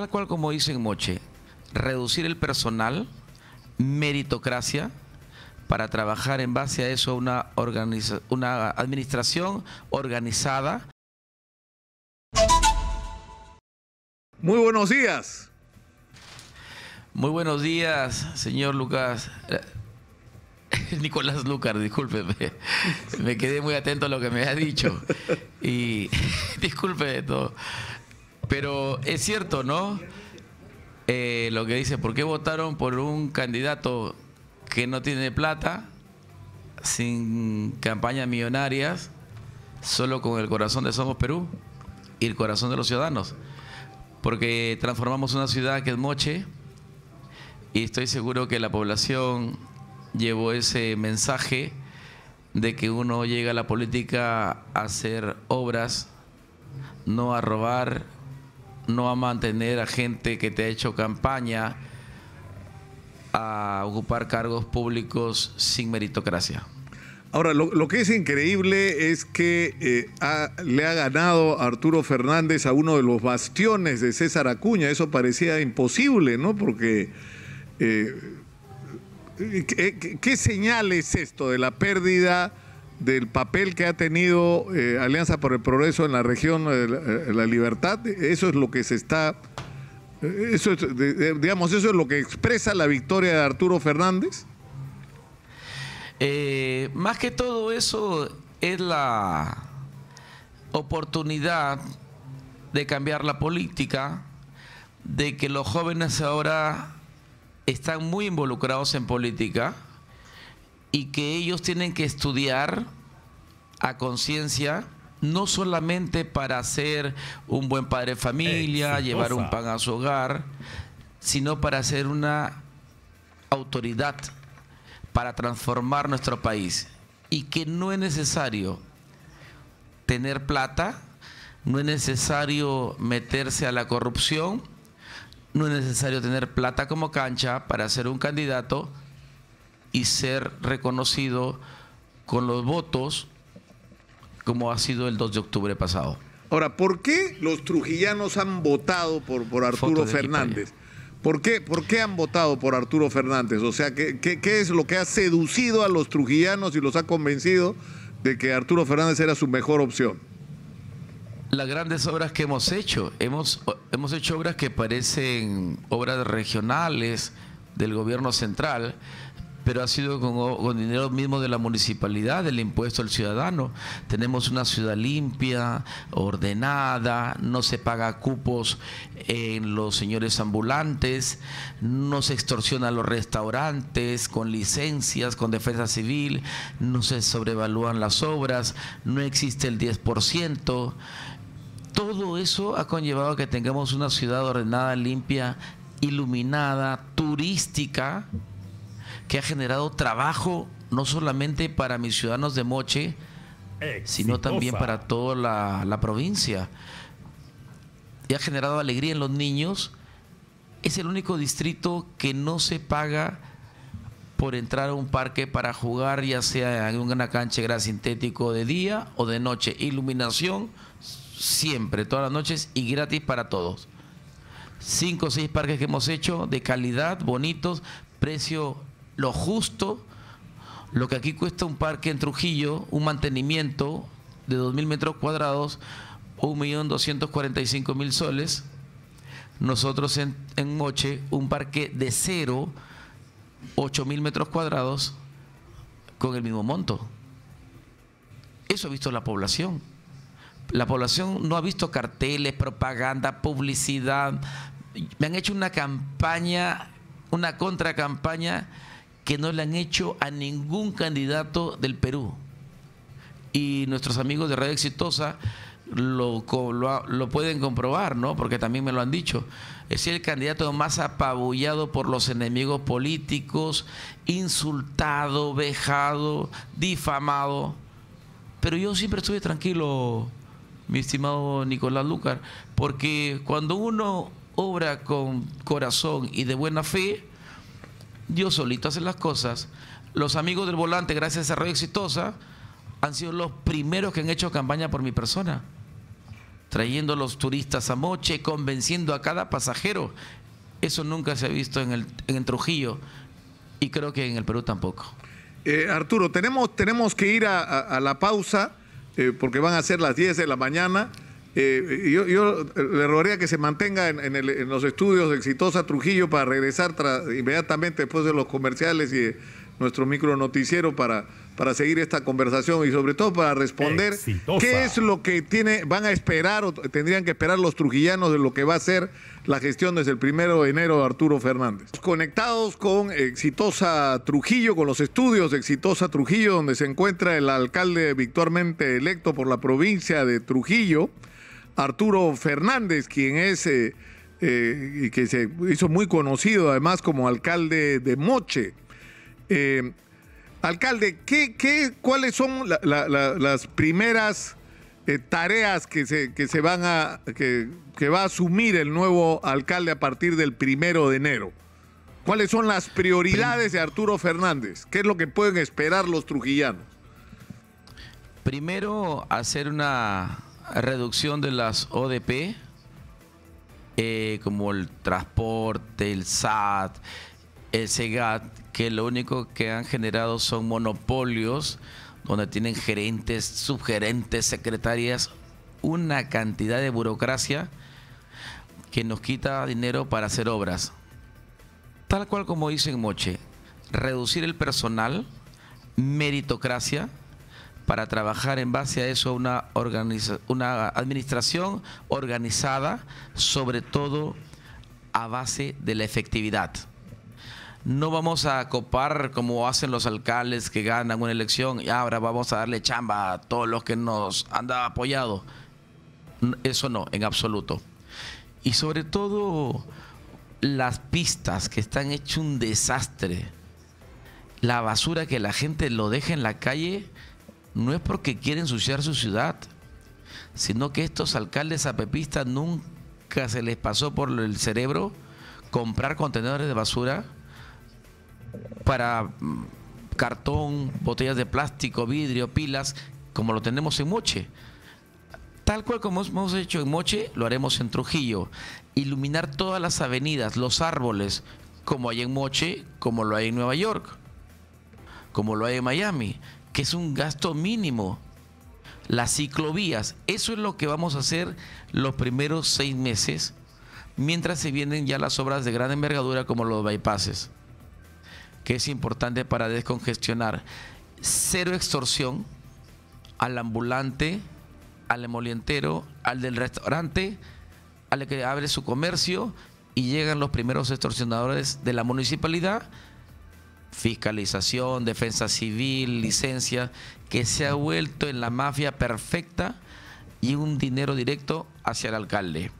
tal cual como dicen Moche, reducir el personal, meritocracia, para trabajar en base a eso una, una administración organizada. Muy buenos días. Muy buenos días, señor Lucas. Nicolás Lucas discúlpeme. Me quedé muy atento a lo que me ha dicho. Y disculpe de todo. Pero es cierto, ¿no? Eh, lo que dice, ¿por qué votaron por un candidato que no tiene plata, sin campañas millonarias, solo con el corazón de Somos Perú y el corazón de los ciudadanos? Porque transformamos una ciudad que es moche y estoy seguro que la población llevó ese mensaje de que uno llega a la política a hacer obras, no a robar, no a mantener a gente que te ha hecho campaña a ocupar cargos públicos sin meritocracia. Ahora, lo, que es increíble es que eh, le ha ganado Arturo Fernández a uno de los bastiones de César Acuña. Eso parecía imposible, ¿no? Porque... Eh, ¿qué, ¿Qué señal es esto de la pérdida? del papel que ha tenido eh, Alianza por el Progreso en la región eh, la, eh, la, Libertad, eso es lo que se está, digamos, eso es lo que expresa la victoria de Arturo Fernández. más que todo eso es la oportunidad de cambiar la política, de que los jóvenes ahora están muy involucrados en política y que ellos tienen que estudiar a conciencia no solamente para ser un buen padre de familia, llevar un pan a su hogar, sino para ser una autoridad para transformar nuestro país y que no es necesario tener plata, no es necesario meterse a la corrupción, no es necesario tener plata como cancha para ser un candidato, y ser reconocido con los votos como ha sido el 2 de octubre pasado. Ahora, ¿por qué los trujillanos han votado por, Arturo Fernández? ¿Por qué? ¿Por qué han votado por Arturo Fernández? O sea, ¿qué, ¿qué, es lo que ha seducido a los trujillanos y los ha convencido de que Arturo Fernández era su mejor opción? Las grandes obras que hemos hecho. Hemos, hemos hecho obras que parecen obras regionales del gobierno central, pero ha sido con, con, dinero mismo de la municipalidad, del impuesto al ciudadano. Tenemos una ciudad limpia, ordenada, no se paga cupos en los señores ambulantes, no se extorsiona a los restaurantes con licencias, con defensa civil, no se sobrevalúan las obras, no existe el 10%. Todo eso ha conllevado a que tengamos una ciudad ordenada, limpia, iluminada, turística, que ha generado trabajo no solamente para mis ciudadanos de Moche, sino también para toda la, provincia. Y ha generado alegría en los niños. Es el único distrito que no se paga por entrar a un parque para jugar, ya sea en una cancha de gras sintético de día o de noche. Iluminación siempre, todas las noches y gratis para todos. Cinco o seis parques que hemos hecho de calidad, bonitos, precio lo justo, lo que aquí cuesta un parque en Trujillo, un mantenimiento de 2.000 metros cuadrados, 1.245.000 soles. Nosotros en, Moche, un parque de cero, 8.000 metros cuadrados, con el mismo monto. Eso ha visto la población. La población no ha visto carteles, propaganda, publicidad. Me han hecho una campaña, una contracampaña que no le han hecho a ningún candidato del Perú. Y nuestros amigos de Radio Exitosa lo, lo, pueden comprobar, ¿no? Porque también me lo han dicho. Es el candidato más apabullado por los enemigos políticos, insultado, vejado, difamado. Pero yo siempre estuve tranquilo, mi estimado Nicolás Lucar, porque cuando uno obra con corazón y de buena fe, Dios solito hace las cosas. Los amigos del volante, gracias a Radio Exitosa, han sido los primeros que han hecho campaña por mi persona, trayendo a los turistas a Moche, convenciendo a cada pasajero. Eso nunca se ha visto en el, en Trujillo y creo que en el Perú tampoco. Eh, Arturo, tenemos, tenemos que ir a, la pausa eh, porque van a ser las 10 de la mañana. Eh, yo, le rogaría que se mantenga en, los estudios de Exitosa Trujillo para regresar inmediatamente después de los comerciales y eh, nuestro micro noticiero para, para seguir esta conversación y sobre todo para responder qué es lo que tiene, van a esperar o tendrían que esperar los trujillanos de lo que va a ser la gestión desde el primero de enero de Arturo Fernández. Conectados con Exitosa Trujillo, con los estudios de Exitosa Trujillo, donde se encuentra el alcalde victualmente electo por la provincia de Trujillo. Arturo Fernández, quien es eh, eh, y que se hizo muy conocido además como alcalde de Moche. Eh, alcalde, ¿qué, qué, cuáles son las primeras tareas que se, que se van a que, que va a asumir el nuevo alcalde a partir del primero de enero? ¿Cuáles son las prioridades de Arturo Fernández? ¿Qué es lo que pueden esperar los trujillanos? Primero, hacer una reducción de las ODP, eh, como el transporte, el SAT, el SEGAT, que lo único que han generado son monopolios donde tienen gerentes, subgerentes, secretarias, una cantidad de burocracia que nos quita dinero para hacer obras. Tal cual como dicen Moche, reducir el personal, meritocracia, para trabajar en base a eso una, una administración organizada, sobre todo a base de la efectividad. No vamos a copar como hacen los alcaldes que ganan una elección y ahora vamos a darle chamba a todos los que nos han apoyado. Eso no, en absoluto. Y sobre todo las pistas que están hechas un desastre. La basura que la gente lo deja en la calle, no es porque quieren suciar su ciudad, sino que estos alcaldes apepistas nunca se les pasó por el cerebro comprar contenedores de basura para mm, cartón, botellas de plástico, vidrio, pilas, como lo tenemos en Moche. Tal cual como hemos hecho en Moche, lo haremos en Trujillo. Iluminar todas las avenidas, los árboles, como hay en Moche, como lo hay en Nueva York, como lo hay en Miami, que es un gasto mínimo. Las ciclovías, eso es lo que vamos a hacer los primeros seis meses, mientras se vienen ya las obras de gran envergadura como los bypasses, que es importante para descongestionar. Cero extorsión al ambulante, al emolientero, al del restaurante, al que abre su comercio y llegan los primeros extorsionadores de la municipalidad fiscalización, defensa civil, licencia, que se ha vuelto en la mafia perfecta y un dinero directo hacia el alcalde.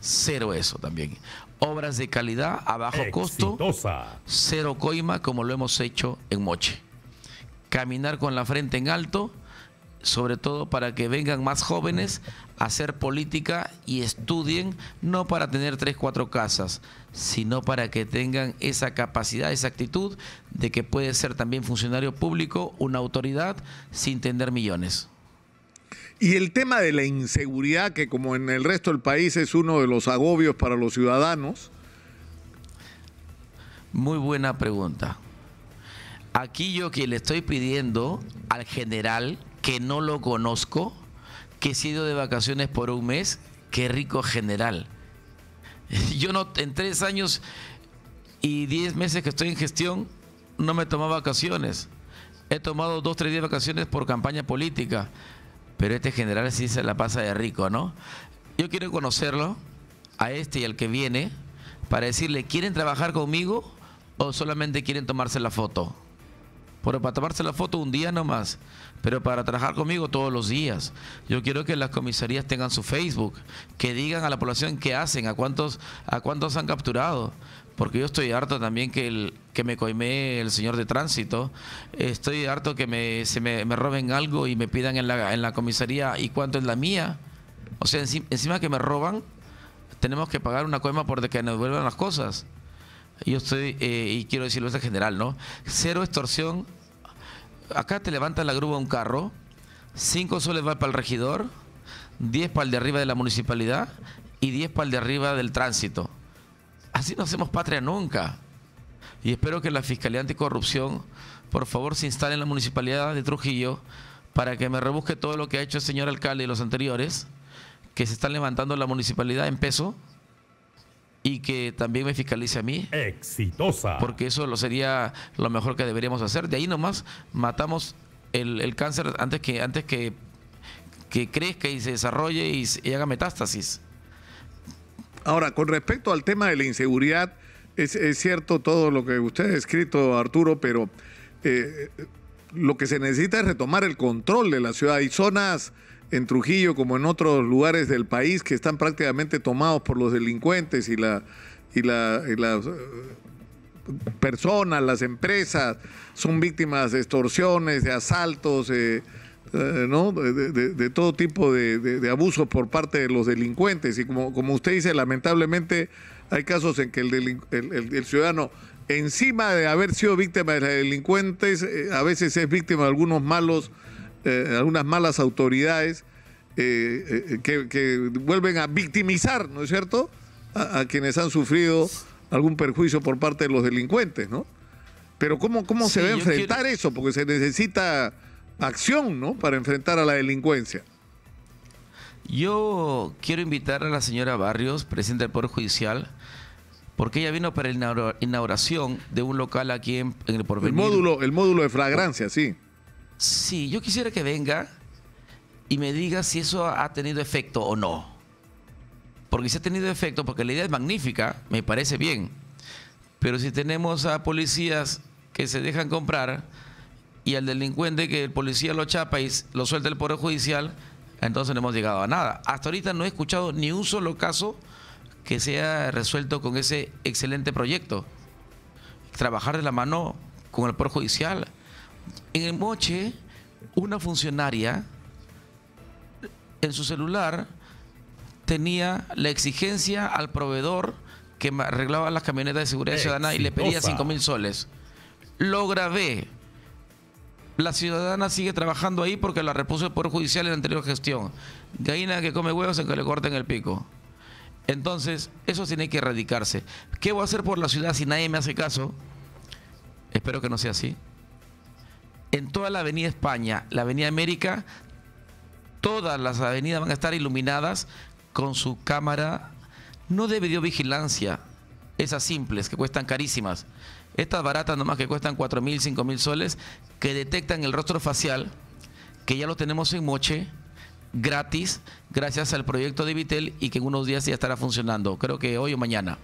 Cero eso también. Obras de calidad a bajo costo, cero coima como lo hemos hecho en Moche. Caminar con la frente en alto sobre todo para que vengan más jóvenes a hacer política y estudien, no para tener tres, cuatro casas, sino para que tengan esa capacidad, esa actitud de que puede ser también funcionario público, una autoridad, sin tener millones. Y el tema de la inseguridad, que como en el resto del país es uno de los agobios para los ciudadanos. Muy buena pregunta. Aquí yo que le estoy pidiendo al general que no lo conozco, que he sido de vacaciones por un mes, qué rico general. Yo no, en tres años y diez meses que estoy en gestión, no me tomado vacaciones. He tomado dos, tres días de vacaciones por campaña política, pero este general sí se la pasa de rico, ¿no? Yo quiero conocerlo, a este y al que viene, para decirle, ¿quieren trabajar conmigo o solamente quieren tomarse la foto? Pero para tomarse la foto un día nomás, pero para trabajar conmigo todos los días. Yo quiero que las comisarías tengan su Facebook, que digan a la población qué hacen, a cuántos, a cuántos han capturado porque yo estoy harto también que, el, que me coime el señor de tránsito, estoy harto que me, se me, roben algo y me pidan en la, en la comisaría y cuánto es la mía. O sea, encima, que me roban, tenemos que pagar una coima por de que nos devuelvan las cosas. Yo estoy, eh, y quiero decirlo en general, ¿no? Cero extorsión, acá te levanta la grúa un carro, 5 soles va para el regidor, 10 para el de arriba de la municipalidad y 10 para el de arriba del tránsito. Así no hacemos patria nunca. Y espero que la Fiscalía Anticorrupción, por favor, se instale en la municipalidad de Trujillo para que me rebusque todo lo que ha hecho el señor alcalde y los anteriores, que se están levantando la municipalidad en peso, y que también me fiscalice a mí. Exitosa. Porque eso lo sería lo mejor que deberíamos hacer. De ahí nomás matamos el, cáncer antes que, antes que, que crezca y se desarrolle y, haga metástasis. Ahora, con respecto al tema de la inseguridad, es, cierto todo lo que usted ha escrito, Arturo, pero eh, lo que se necesita es retomar el control de la ciudad. y zonas en Trujillo como en otros lugares del país que están prácticamente tomados por los delincuentes y, la, y, la, las eh, personas, las empresas, son víctimas de extorsiones, de asaltos, eh, eh, ¿no? de, todo tipo de, abusos por parte de los delincuentes. Y como, como usted dice, lamentablemente hay casos en que el, el ciudadano encima de haber sido víctima de delincuentes, a veces es víctima de algunos malos eh, algunas malas autoridades eh, eh, que, vuelven a victimizar, ¿no es cierto?, a, quienes han sufrido algún perjuicio por parte de los delincuentes, ¿no? Pero ¿cómo, cómo se va a enfrentar eso? Porque se necesita acción, ¿no?, para enfrentar a la delincuencia. Yo quiero invitar a la señora Barrios, presidenta del Poder Judicial, porque ella vino para la inauguración de un local aquí en, el Porvenir. El módulo, el módulo de flagrancia, sí. Sí, yo quisiera que venga y me diga si eso ha tenido efecto o no. Porque si ha tenido efecto, porque la idea es magnífica, me parece bien. Pero si tenemos a policías que se dejan comprar y al delincuente que el policía lo chapa y lo suelta el Poder Judicial, entonces no hemos llegado a nada. Hasta ahorita no he escuchado ni un solo caso que sea resuelto con ese excelente proyecto. Trabajar de la mano con el Poder Judicial, en el moche, una funcionaria en su celular tenía la exigencia al proveedor que arreglaba las camionetas de seguridad ciudadana y le pedía 5 mil soles. Lo grabé. La ciudadana sigue trabajando ahí porque la repuso el Poder Judicial en la anterior gestión. Gallina que come huevos en que le corten el pico. Entonces, eso tiene que erradicarse. ¿Qué voy a hacer por la ciudad si nadie me hace caso? Espero que no sea así en toda la Avenida España, la Avenida América, todas las avenidas van a estar iluminadas con su cámara, no de videovigilancia, esas simples que cuestan carísimas, estas baratas nomás que cuestan 4 mil, 5 mil soles, que detectan el rostro facial, que ya lo tenemos en Moche, gratis, gracias al proyecto de Vitel y que en unos días ya estará funcionando, creo que hoy o mañana.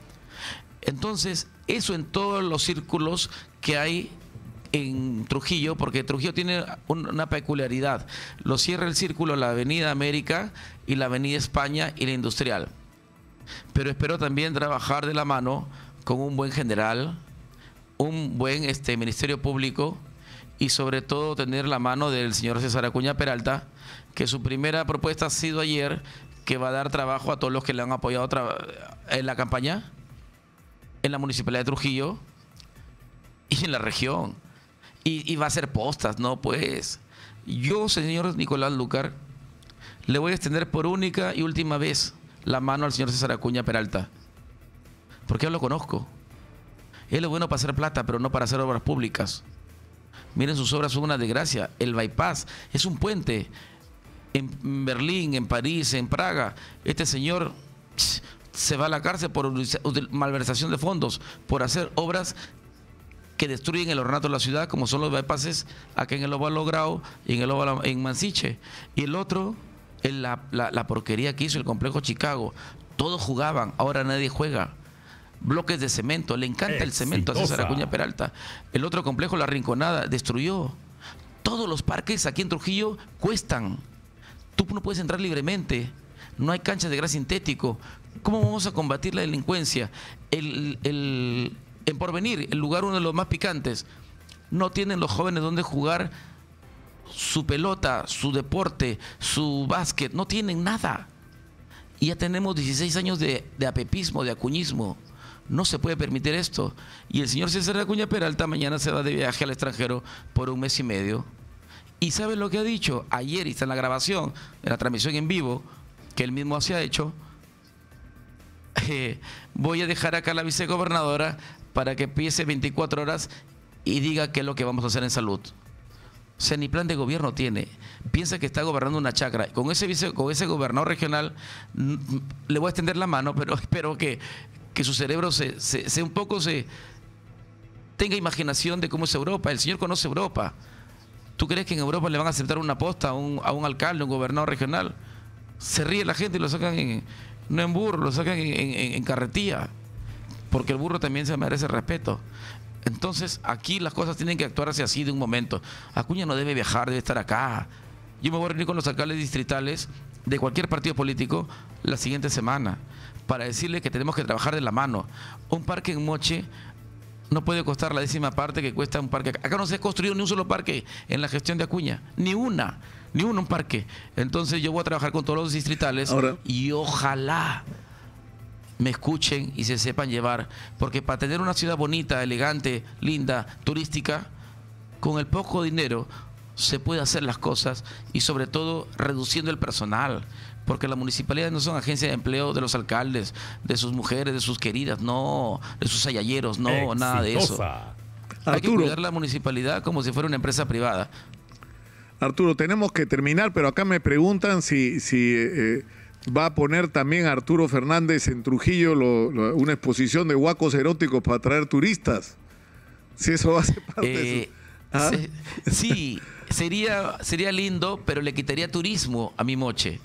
Entonces, eso en todos los círculos que hay en Trujillo, porque Trujillo tiene una peculiaridad. Lo cierra el círculo la Avenida América y la Avenida España y la Industrial. Pero espero también trabajar de la mano con un buen general, un buen este, Ministerio Público y sobre todo tener la mano del señor César Acuña Peralta, que su primera propuesta ha sido ayer que va a dar trabajo a todos los que le han apoyado en la campaña, en la Municipalidad de Trujillo y en la región y, va a ser postas, no pues. Yo, señor Nicolás Lucar, le voy a extender por única y última vez la mano al señor César Acuña Peralta. Porque yo lo conozco. Él es bueno para hacer plata, pero no para hacer obras públicas. Miren, sus obras son una desgracia. El bypass es un puente. En Berlín, en París, en Praga, este señor se va a la cárcel por malversación de fondos, por hacer obras que destruyen el ornato de la ciudad, como son los bypasses acá en el Ovalo Grau y en el Ovalo... en Mansiche. Y el otro, ...en la, la, porquería que hizo el complejo Chicago. Todos jugaban, ahora nadie juega. Bloques de cemento, le encanta el cemento a César Acuña Peralta. El otro complejo, La Rinconada, destruyó. Todos los parques aquí en Trujillo cuestan. Tú no puedes entrar libremente no hay canchas de gras sintético. ¿Cómo vamos a combatir la delincuencia? el, en Porvenir, el lugar uno de los más picantes. No tienen los jóvenes donde jugar su pelota, su deporte, su básquet, no tienen nada. Y ya tenemos 16 años de, apepismo, de acuñismo. No se puede permitir esto. Y el señor César Acuña Peralta mañana se va de viaje al extranjero por un mes y medio. ¿Y sabe lo que ha dicho? Ayer, y está en la grabación, en la transmisión en vivo, que él mismo así ha hecho, eh, voy a dejar acá a la vicegobernadora para que empiece 24 horas y diga qué es lo que vamos a hacer en salud. O sea, ni plan de gobierno tiene. Piensa que está gobernando una chacra. Con ese, con ese gobernador regional mm, mm, le voy a extender la mano, pero espero que, su cerebro se, se, un poco se tenga imaginación de cómo es Europa. El señor conoce Europa. ¿Tú crees que en Europa le van a aceptar una posta a un, a un alcalde, un gobernador regional? Se ríe la gente y lo sacan en, no burro, lo sacan en, en carretilla porque el burro también se merece respeto. Entonces, aquí las cosas tienen que actuarse así de un momento. Acuña no debe viajar, debe estar acá. Yo me voy a reunir con los alcaldes distritales de cualquier partido político la siguiente semana para decirle que tenemos que trabajar de la mano. Un parque en Moche no puede costar la décima parte que cuesta un parque. Acá no se ha construido ni un solo parque en la gestión de Acuña, ni una, ni uno, un parque. Entonces yo voy a trabajar con todos los distritales y ojalá me escuchen y se sepan llevar. Porque para tener una ciudad bonita, elegante, linda, turística, con el poco dinero se puede hacer las cosas y sobre todo reduciendo el personal. Porque las municipalidades no son agencias de empleo de los alcaldes, de sus mujeres, de sus queridas, no, de sus ayayeros, no, nada de eso. Hay que cuidar la municipalidad como si fuera una empresa privada. Arturo, tenemos que terminar, pero acá me preguntan si, eh, eh, va a poner también Arturo Fernández en Trujillo una exposición de huacos eróticos para atraer turistas. Si eso hace parte de su... Eh, ¿Ah? sí, sería, sería lindo, pero le quitaría turismo a mi moche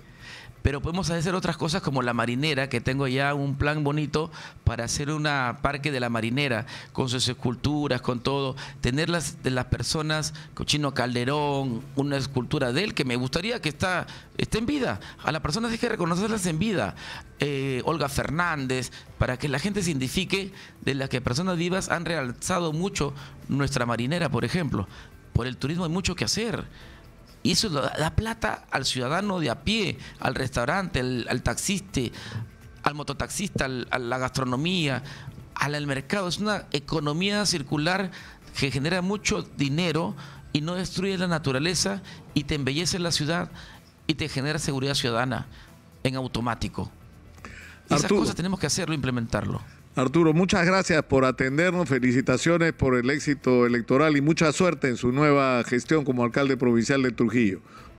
pero podemos hacer otras cosas como la marinera, que tengo ya un plan bonito para hacer una parque de la marinera, con sus esculturas, con todo, tener las, de las personas, Cochino Calderón, una escultura de él, que me gustaría que está, esté en vida, a las personas hay que reconocerlas en vida, eh, Olga Fernández, para que la gente se identifique de las que personas vivas han realzado mucho nuestra marinera, por ejemplo. Por el turismo hay mucho que hacer y eso da plata al ciudadano de a pie, al restaurante, al, taxista, al mototaxista, a la gastronomía, al, mercado. Es una economía circular que genera mucho dinero y no destruye la naturaleza y te embellece la ciudad y te genera seguridad ciudadana en automático. Esas cosas tenemos que hacerlo, implementarlo. Arturo, muchas gracias por atendernos, felicitaciones por el éxito electoral y mucha suerte en su nueva gestión como alcalde provincial de Trujillo.